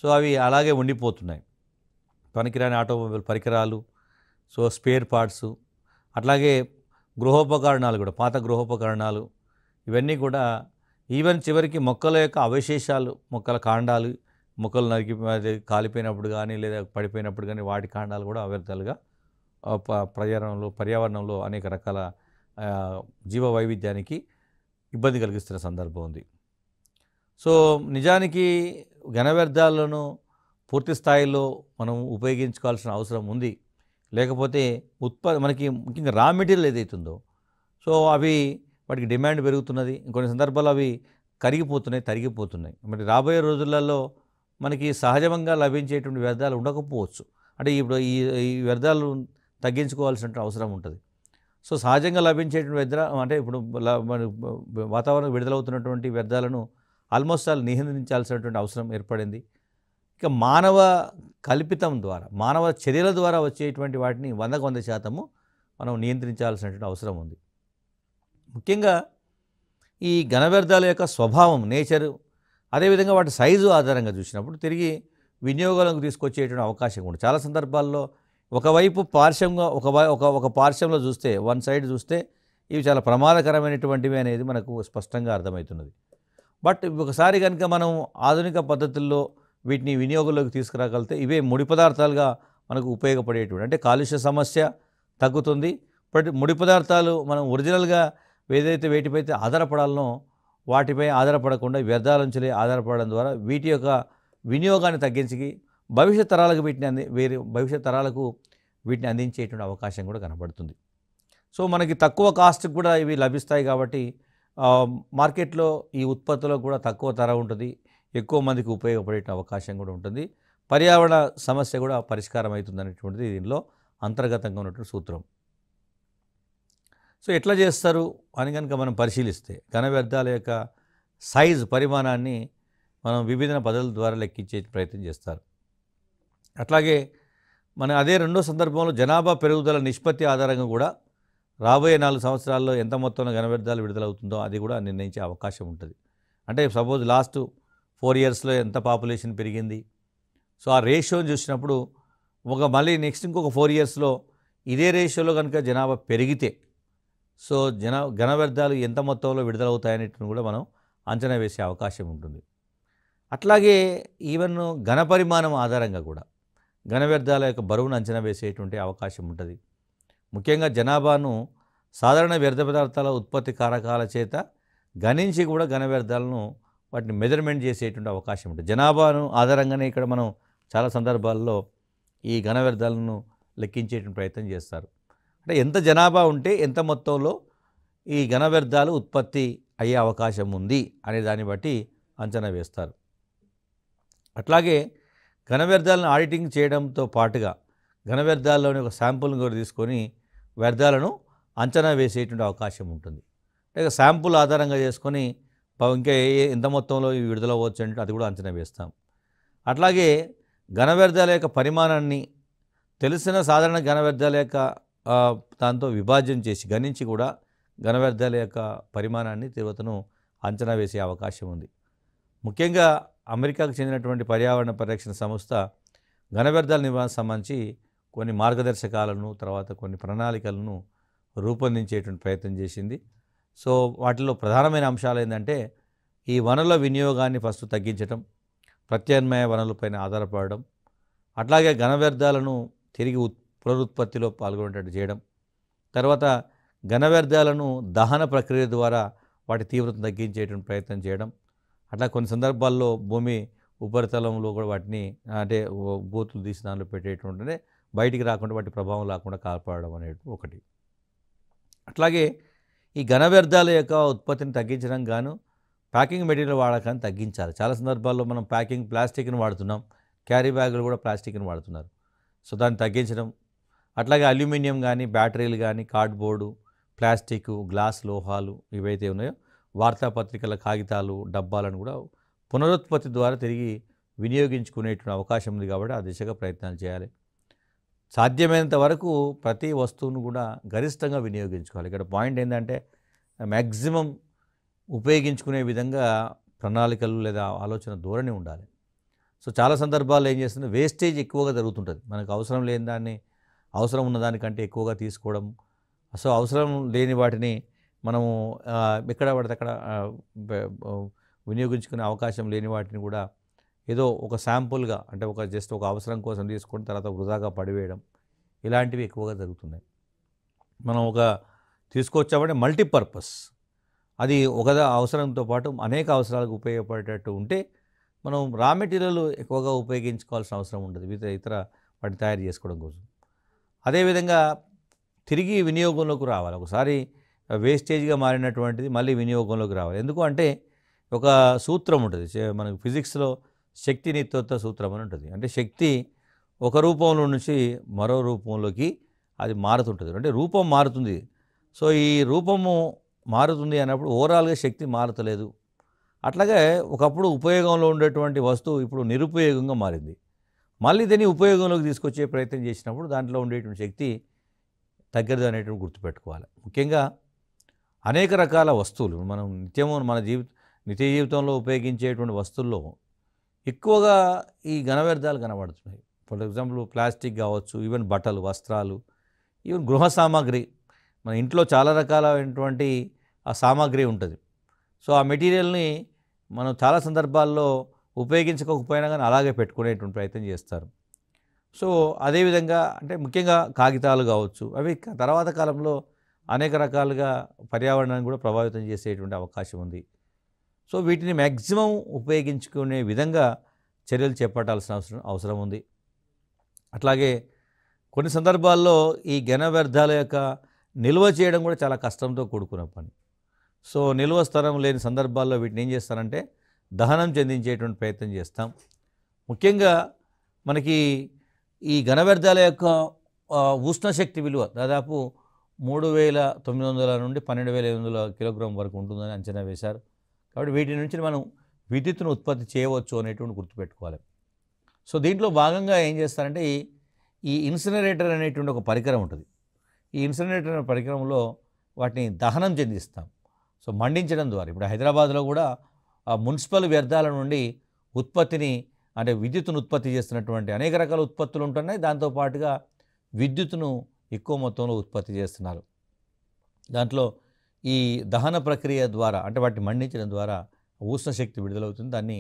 సో అవి అలాగే ఉండిపోతున్నాయి పనికిరాని ఆటోమొబైల్ పరికరాలు సో స్పేర్ పార్ట్స్ అట్లాగే గృహోపకరణాలు కూడా పాత గృహోపకరణాలు ఇవన్నీ కూడా ఈవెన్ చివరికి మొక్కల యొక్క అవశేషాలు మొక్కల కాండాలు మొక్కలు నరికి కాలిపోయినప్పుడు కానీ లేదా పడిపోయినప్పుడు కానీ వాటి కాండాలు కూడా అవ్యర్థాలుగా ప్రయాణంలో పర్యావరణంలో అనేక రకాల జీవ వైవిధ్యానికి ఇబ్బంది కలిగిస్తున్న సందర్భం ఉంది సో నిజానికి ఘన వ్యర్థాలను పూర్తి స్థాయిలో మనం ఉపయోగించుకోవాల్సిన అవసరం ఉంది లేకపోతే ఉత్పత్తి మనకి ముఖ్యంగా రా మెటీరియల్ ఏదైతుందో సో అవి వాటికి డిమాండ్ పెరుగుతున్నది కొన్ని సందర్భాలు అవి కరిగిపోతున్నాయి తరిగిపోతున్నాయి మరి రాబోయే రోజులలో మనకి సహజంగా లభించేటువంటి వ్యర్థాలు ఉండకపోవచ్చు అంటే ఇప్పుడు ఈ ఈ వ్యర్థాలు తగ్గించుకోవాల్సిన అవసరం ఉంటుంది సో సహజంగా లభించేటువంటి వ్యర్థ అంటే ఇప్పుడు వాతావరణం విడుదలవుతున్నటువంటి వ్యర్థాలను ఆల్మోస్ట్ ఆల్ నిహందించాల్సినటువంటి అవసరం ఏర్పడింది ఇక మానవ కల్పితం ద్వారా మానవ చర్యల ద్వారా వచ్చేటువంటి వాటిని వందకు వంద శాతము మనం నియంత్రించాల్సినటువంటి అవసరం ఉంది ముఖ్యంగా ఈ ఘన వ్యర్థాల యొక్క స్వభావం నేచరు అదేవిధంగా వాటి సైజు ఆధారంగా చూసినప్పుడు తిరిగి వినియోగాలకు తీసుకొచ్చేటువంటి అవకాశం ఉంది చాలా సందర్భాల్లో ఒకవైపు పార్శ్వంగా ఒక ఒక ఒక పార్శ్వంలో చూస్తే వన్ సైడ్ చూస్తే ఇవి చాలా ప్రమాదకరమైనటువంటివి అనేది మనకు స్పష్టంగా అర్థమవుతున్నది బట్ ఒకసారి కనుక మనం ఆధునిక పద్ధతుల్లో వీటిని వినియోగంలోకి తీసుకురాగలిగితే ఇవే ముడి పదార్థాలుగా మనకు ఉపయోగపడేటువంటి అంటే కాలుష్య సమస్య తగ్గుతుంది బట్ ముడి పదార్థాలు మనం ఒరిజినల్గా ఏదైతే వేటిపై ఆధారపడాలనో వాటిపై ఆధారపడకుండా వ్యర్థాల నుంచి ఆధారపడడం ద్వారా వీటి యొక్క వినియోగాన్ని తగ్గించి భవిష్యత్ తరాలకు వీటిని అంది వేరే భవిష్యత్ తరాలకు వీటిని అందించేటువంటి అవకాశం కూడా కనబడుతుంది సో మనకి తక్కువ కాస్ట్కి కూడా ఇవి లభిస్తాయి కాబట్టి మార్కెట్లో ఈ ఉత్పత్తిలో కూడా తక్కువ ధర ఉంటుంది ఎక్కువ మందికి ఉపయోగపడే అవకాశం కూడా ఉంటుంది పర్యావరణ సమస్య కూడా పరిష్కారం అవుతుందనేటువంటిది దీనిలో అంతర్గతంగా ఉన్నటువంటి సూత్రం సో ఎట్లా చేస్తారు అని కనుక మనం పరిశీలిస్తే ఘన వ్యర్థాల యొక్క సైజ్ పరిమాణాన్ని మనం వివిధ పదల ద్వారా లెక్కించే ప్రయత్నం చేస్తారు అట్లాగే మన అదే రెండో సందర్భంలో జనాభా పెరుగుదల నిష్పత్తి ఆధారంగా కూడా రాబోయే నాలుగు సంవత్సరాల్లో ఎంత మొత్తంలో ఘన వ్యర్థాలు విడుదలవుతుందో అది కూడా నిర్ణయించే అవకాశం ఉంటుంది అంటే సపోజ్ లాస్ట్ ఫోర్ ఇయర్స్లో ఎంత పాపులేషన్ పెరిగింది సో ఆ రేషియోని చూసినప్పుడు ఒక మళ్ళీ నెక్స్ట్ ఇంకొక ఫోర్ ఇయర్స్లో ఇదే రేషియోలో కనుక జనాభా పెరిగితే సో జన ఘన వ్యర్థాలు ఎంత మొత్తంలో విడుదలవుతాయనేటిని కూడా మనం అంచనా వేసే అవకాశం ఉంటుంది అట్లాగే ఈవెన్ ఘన పరిమాణం ఆధారంగా కూడా ఘన వ్యర్థాల యొక్క బరువును అంచనా వేసేటువంటి అవకాశం ఉంటుంది ముఖ్యంగా జనాభాను సాధారణ వ్యర్థ పదార్థాల ఉత్పత్తి కారకాల చేత గణించి కూడా ఘన వ్యర్థాలను వాటిని మెజర్మెంట్ చేసేటువంటి అవకాశం ఉంటుంది జనాభాను ఆధారంగానే ఇక్కడ మనం చాలా సందర్భాల్లో ఈ ఘన వ్యర్థాలను లెక్కించేటువంటి ప్రయత్నం చేస్తారు అంటే ఎంత జనాభా ఉంటే ఎంత మొత్తంలో ఈ ఘన వ్యర్థాలు ఉత్పత్తి అయ్యే అవకాశం ఉంది అనే దాన్ని బట్టి అంచనా వేస్తారు అట్లాగే ఘన వ్యర్థాలను ఆడిటింగ్ చేయడంతో పాటుగా ఘన వ్యర్థాల్లోని ఒక శాంపుల్ని కూడా తీసుకొని వ్యర్థాలను అంచనా వేసేటువంటి అవకాశం ఉంటుంది అంటే శాంపుల్ ఆధారంగా చేసుకొని ఇంకా ఎంత మొత్తంలో ఇవి అవ్వచ్చు అంటే అది కూడా అంచనా వేస్తాం అట్లాగే ఘన వ్యర్థాల యొక్క పరిమాణాన్ని తెలిసిన సాధారణ ఘన వ్యర్థాల యొక్క దాంతో విభాజ్యం చేసి గణించి కూడా ఘన వ్యర్థాల యొక్క పరిమాణాన్ని తీవ్రతను అంచనా వేసే అవకాశం ఉంది ముఖ్యంగా అమెరికాకు చెందినటువంటి పర్యావరణ పరిరక్షణ సంస్థ ఘన వ్యర్థాల నిర్వహణకు సంబంధించి కొన్ని మార్గదర్శకాలను తర్వాత కొన్ని ప్రణాళికలను రూపొందించేటువంటి ప్రయత్నం చేసింది సో వాటిలో ప్రధానమైన అంశాలు ఏంటంటే ఈ వనరుల వినియోగాన్ని ఫస్ట్ తగ్గించడం ప్రత్యామ్నాయ వనరులపైన ఆధారపడడం అట్లాగే ఘన వ్యర్థాలను తిరిగి ఉత్ పునరుత్పత్తిలో పాల్గొనేటట్టు చేయడం తర్వాత ఘన వ్యర్థాలను దహన ప్రక్రియ ద్వారా వాటి తీవ్రతను తగ్గించేటువంటి ప్రయత్నం చేయడం అట్లా కొన్ని సందర్భాల్లో భూమి ఉపరితలంలో కూడా వాటిని అంటే గోతులు తీసి దానిలో పెట్టేటువంటి బయటికి రాకుండా వాటి ప్రభావం లేకుండా కాపాడడం అనేది ఒకటి అట్లాగే ఈ ఘన వ్యర్థాల యొక్క ఉత్పత్తిని తగ్గించడం గాను ప్యాకింగ్ మెటీరియల్ వాడకాన్ని తగ్గించాలి చాలా సందర్భాల్లో మనం ప్యాకింగ్ ప్లాస్టిక్ని వాడుతున్నాం క్యారీ బ్యాగులు కూడా ప్లాస్టిక్ని వాడుతున్నారు సో దాన్ని తగ్గించడం అట్లాగే అల్యూమినియం కానీ బ్యాటరీలు కానీ కార్డ్బోర్డు ప్లాస్టిక్ గ్లాస్ లోహాలు ఇవైతే ఉన్నాయో వార్తాపత్రికల కాగితాలు డబ్బాలను కూడా పునరుత్పత్తి ద్వారా తిరిగి వినియోగించుకునేటువంటి అవకాశం ఉంది కాబట్టి ఆ దిశగా ప్రయత్నాలు చేయాలి సాధ్యమైనంత వరకు ప్రతి వస్తువును కూడా గరిష్టంగా వినియోగించుకోవాలి ఇక్కడ పాయింట్ ఏంటంటే మ్యాక్సిమం ఉపయోగించుకునే విధంగా ప్రణాళికలు లేదా ఆలోచన ధోరణి ఉండాలి సో చాలా సందర్భాల్లో ఏం చేస్తుంది వేస్టేజ్ ఎక్కువగా జరుగుతుంటుంది మనకు అవసరం లేని దాన్ని అవసరం ఉన్న దానికంటే ఎక్కువగా తీసుకోవడం సో అవసరం లేని వాటిని మనము ఎక్కడ పడితే అక్కడ వినియోగించుకునే అవకాశం లేని వాటిని కూడా ఏదో ఒక శాంపుల్గా అంటే ఒక జస్ట్ ఒక అవసరం కోసం తీసుకొని తర్వాత వృధాగా పడివేయడం ఇలాంటివి ఎక్కువగా జరుగుతున్నాయి మనం ఒక తీసుకొచ్చామంటే మల్టీపర్పస్ అది ఒక అవసరంతో పాటు అనేక అవసరాలకు ఉపయోగపడేటట్టు ఉంటే మనం రా మెటీరియల్ ఎక్కువగా ఉపయోగించుకోవాల్సిన అవసరం ఉండదు ఇతర ఇతర వాటిని తయారు చేసుకోవడం కోసం అదేవిధంగా తిరిగి వినియోగంలోకి రావాలి ఒకసారి వేస్టేజ్గా మారినటువంటిది మళ్ళీ వినియోగంలోకి రావాలి ఎందుకు అంటే ఒక సూత్రం ఉంటుంది మనకు ఫిజిక్స్లో శక్తి నిత్యత్వ సూత్రం అని ఉంటుంది అంటే శక్తి ఒక రూపంలో నుంచి మరో రూపంలోకి అది మారుతుంటుంది అంటే రూపం మారుతుంది సో ఈ రూపము మారుతుంది అన్నప్పుడు ఓవరాల్గా శక్తి మారతలేదు అట్లాగే ఒకప్పుడు ఉపయోగంలో ఉండేటువంటి వస్తువు ఇప్పుడు నిరుపయోగంగా మారింది మళ్ళీ దీన్ని ఉపయోగంలోకి తీసుకొచ్చే ప్రయత్నం చేసినప్పుడు దాంట్లో ఉండేటువంటి శక్తి తగ్గదు అనేటువంటి గుర్తుపెట్టుకోవాలి ముఖ్యంగా అనేక రకాల వస్తువులు మనం నిత్యము మన జీవిత నిత్య జీవితంలో ఉపయోగించేటువంటి వస్తువుల్లో ఎక్కువగా ఈ ఘన వ్యర్థాలు కనబడుతున్నాయి ఫర్ ఎగ్జాంపుల్ ప్లాస్టిక్ కావచ్చు ఈవెన్ బట్టలు వస్త్రాలు ఈవెన్ గృహ సామాగ్రి మన ఇంట్లో చాలా రకాలైనటువంటి ఆ సామాగ్రి ఉంటుంది సో ఆ మెటీరియల్ని మనం చాలా సందర్భాల్లో ఉపయోగించకపోయినా కానీ అలాగే పెట్టుకునేటువంటి ప్రయత్నం చేస్తారు సో అదేవిధంగా అంటే ముఖ్యంగా కాగితాలు కావచ్చు అవి తర్వాత కాలంలో అనేక రకాలుగా పర్యావరణాన్ని కూడా ప్రభావితం చేసేటువంటి అవకాశం ఉంది సో వీటిని మ్యాక్సిమం ఉపయోగించుకునే విధంగా చర్యలు చేపట్టాల్సిన అవసరం అవసరం ఉంది అట్లాగే కొన్ని సందర్భాల్లో ఈ ఘన వ్యర్థాల యొక్క నిల్వ చేయడం కూడా చాలా కష్టంతో కూడుకున్న పని సో నిల్వ స్థలం లేని సందర్భాల్లో వీటిని ఏం చేస్తారంటే దహనం చెందించేటువంటి ప్రయత్నం చేస్తాం ముఖ్యంగా మనకి ఈ ఘన వ్యర్థాల యొక్క ఉష్ణశక్తి విలువ దాదాపు మూడు వేల తొమ్మిది వందల నుండి పన్నెండు వేల ఎనిమిది వందల కిలోగ్రామ్ వరకు ఉంటుందని అంచనా వేశారు కాబట్టి వీటి నుంచి మనం విద్యుత్ను ఉత్పత్తి చేయవచ్చు అనేటువంటి గుర్తుపెట్టుకోవాలి సో దీంట్లో భాగంగా ఏం చేస్తారంటే ఈ ఇన్సినరేటర్ అనేటువంటి ఒక పరికరం ఉంటుంది ఈ ఇన్సినరేటర్ అనే పరికరంలో వాటిని దహనం చెందిస్తాం సో మండించడం ద్వారా ఇప్పుడు హైదరాబాద్లో కూడా ఆ మున్సిపల్ వ్యర్థాల నుండి ఉత్పత్తిని అంటే విద్యుత్ను ఉత్పత్తి చేస్తున్నటువంటి అనేక రకాల ఉత్పత్తులు ఉంటున్నాయి దాంతోపాటుగా విద్యుత్తును ఎక్కువ మొత్తంలో ఉత్పత్తి చేస్తున్నారు దాంట్లో ఈ దహన ప్రక్రియ ద్వారా అంటే వాటిని మండించడం ద్వారా ఉష్ణశక్తి విడుదలవుతుంది దాన్ని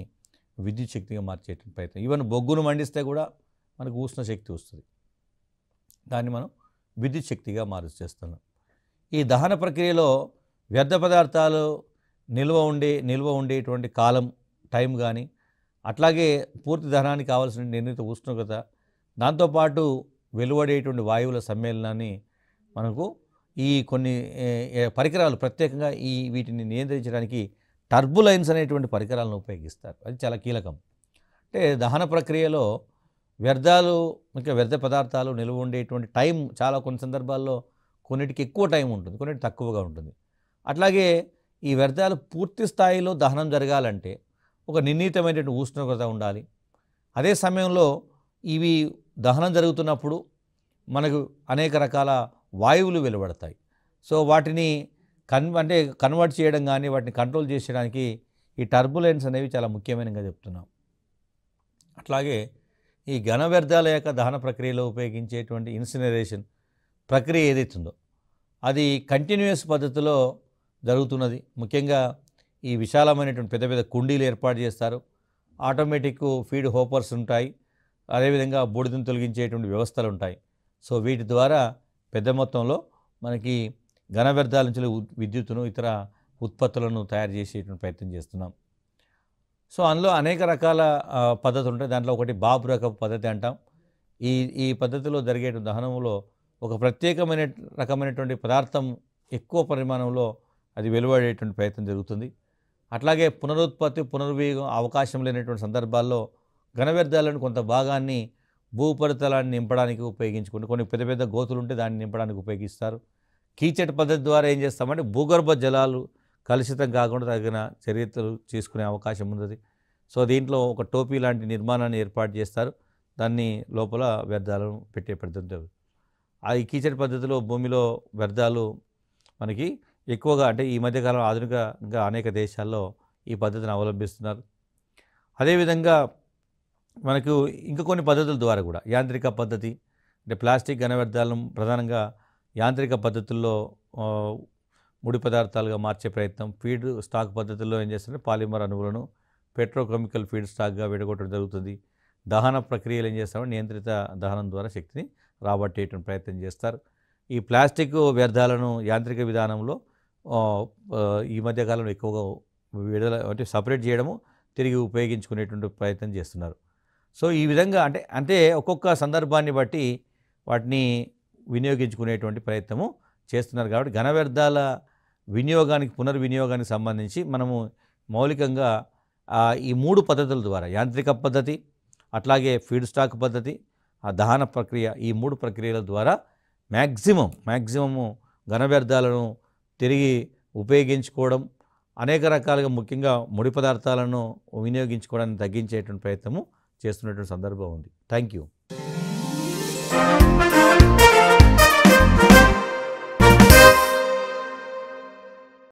విద్యుత్ శక్తిగా మార్చే ప్రయత్నం ఈవెన్ బొగ్గును మండిస్తే కూడా మనకు ఉష్ణశక్తి వస్తుంది దాన్ని మనం విద్యుత్ శక్తిగా మారు చేస్తున్నాం ఈ దహన ప్రక్రియలో వ్యర్థ పదార్థాలు నిల్వ ఉండే నిల్వ ఉండేటువంటి కాలం టైం కానీ అట్లాగే పూర్తి దహనానికి కావాల్సిన నిర్ణీత ఉష్ణోగ్రత దాంతోపాటు వెలువడేటువంటి వాయువుల సమ్మేళనాన్ని మనకు ఈ కొన్ని పరికరాలు ప్రత్యేకంగా ఈ వీటిని నియంత్రించడానికి టర్బులైన్స్ అనేటువంటి పరికరాలను ఉపయోగిస్తారు అది చాలా కీలకం అంటే దహన ప్రక్రియలో వ్యర్థాలు ఇంకా వ్యర్థ పదార్థాలు నిలువ ఉండేటువంటి టైం చాలా కొన్ని సందర్భాల్లో కొన్నిటికి ఎక్కువ టైం ఉంటుంది కొన్నిటి తక్కువగా ఉంటుంది అట్లాగే ఈ వ్యర్థాలు పూర్తి స్థాయిలో దహనం జరగాలంటే ఒక నిర్ణీతమైనటువంటి ఉష్ణోగ్రత ఉండాలి అదే సమయంలో ఇవి దహనం జరుగుతున్నప్పుడు మనకు అనేక రకాల వాయువులు వెలువడతాయి సో వాటిని కన్ అంటే కన్వర్ట్ చేయడం కానీ వాటిని కంట్రోల్ చేసేయడానికి ఈ టర్బులెన్స్ అనేవి చాలా ముఖ్యమైనగా చెప్తున్నాం అట్లాగే ఈ ఘన వ్యర్థాల యొక్క దహన ప్రక్రియలో ఉపయోగించేటువంటి ఇన్సినరేషన్ ప్రక్రియ ఏదైతుందో అది కంటిన్యూస్ పద్ధతిలో జరుగుతున్నది ముఖ్యంగా ఈ విశాలమైనటువంటి పెద్ద పెద్ద కుండీలు ఏర్పాటు చేస్తారు ఆటోమేటిక్ ఫీడ్ హోపర్స్ ఉంటాయి అదేవిధంగా బూడిదను తొలగించేటువంటి వ్యవస్థలు ఉంటాయి సో వీటి ద్వారా పెద్ద మొత్తంలో మనకి ఘన వ్యర్థాల నుంచి విద్యుత్తును ఇతర ఉత్పత్తులను తయారు చేసేటువంటి ప్రయత్నం చేస్తున్నాం సో అందులో అనేక రకాల పద్ధతులు ఉంటాయి దాంట్లో ఒకటి బాబు రకపు పద్ధతి అంటాం ఈ ఈ పద్ధతిలో జరిగే దహనంలో ఒక ప్రత్యేకమైన రకమైనటువంటి పదార్థం ఎక్కువ పరిమాణంలో అది వెలువడేటువంటి ప్రయత్నం జరుగుతుంది అట్లాగే పునరుత్పత్తి పునర్వియోగం అవకాశం లేనటువంటి సందర్భాల్లో ఘన వ్యర్థాలను కొంత భాగాన్ని భూపరితలాన్ని నింపడానికి ఉపయోగించుకుంటే కొన్ని పెద్ద పెద్ద గోతులు ఉంటే దాన్ని నింపడానికి ఉపయోగిస్తారు కీచటి పద్ధతి ద్వారా ఏం చేస్తామంటే భూగర్భ జలాలు కలుషితం కాకుండా తగిన చర్యలు తీసుకునే అవకాశం ఉన్నది సో దీంట్లో ఒక టోపీ లాంటి నిర్మాణాన్ని ఏర్పాటు చేస్తారు దాన్ని లోపల వ్యర్థాలను పెట్టే పద్ధతి ఆ ఈ కీచటి పద్ధతిలో భూమిలో వ్యర్థాలు మనకి ఎక్కువగా అంటే ఈ మధ్యకాలం ఆధునికంగా అనేక దేశాల్లో ఈ పద్ధతిని అవలంబిస్తున్నారు అదేవిధంగా మనకు ఇంకా కొన్ని పద్ధతుల ద్వారా కూడా యాంత్రిక పద్ధతి అంటే ప్లాస్టిక్ ఘన వ్యర్థాలను ప్రధానంగా యాంత్రిక పద్ధతుల్లో ముడి పదార్థాలుగా మార్చే ప్రయత్నం ఫీడ్ స్టాక్ పద్ధతుల్లో ఏం చేస్తారంటే పాలిమర్ అణువులను పెట్రోకెమికల్ ఫీడ్ స్టాక్గా విడగొట్టడం జరుగుతుంది దహన ప్రక్రియలు ఏం చేస్తామో నియంత్రిత దహనం ద్వారా శక్తిని రాబట్టేయటం ప్రయత్నం చేస్తారు ఈ ప్లాస్టిక్ వ్యర్థాలను యాంత్రిక విధానంలో ఈ మధ్యకాలంలో ఎక్కువగా విడుదల అంటే సపరేట్ చేయడము తిరిగి ఉపయోగించుకునేటువంటి ప్రయత్నం చేస్తున్నారు సో ఈ విధంగా అంటే అంటే ఒక్కొక్క సందర్భాన్ని బట్టి వాటిని వినియోగించుకునేటువంటి ప్రయత్నము చేస్తున్నారు కాబట్టి ఘన వ్యర్థాల వినియోగానికి పునర్వినియోగానికి సంబంధించి మనము మౌలికంగా ఈ మూడు పద్ధతుల ద్వారా యాంత్రిక పద్ధతి అట్లాగే ఫీడ్ స్టాక్ పద్ధతి ఆ దహన ప్రక్రియ ఈ మూడు ప్రక్రియల ద్వారా మ్యాక్సిమం మ్యాక్సిమము ఘన వ్యర్థాలను తిరిగి ఉపయోగించుకోవడం అనేక రకాలుగా ముఖ్యంగా ముడి పదార్థాలను వినియోగించుకోవడానికి తగ్గించేటువంటి ప్రయత్నము చేస్తున్నటువంటి సందర్భం ఉంది థ్యాంక్ యూ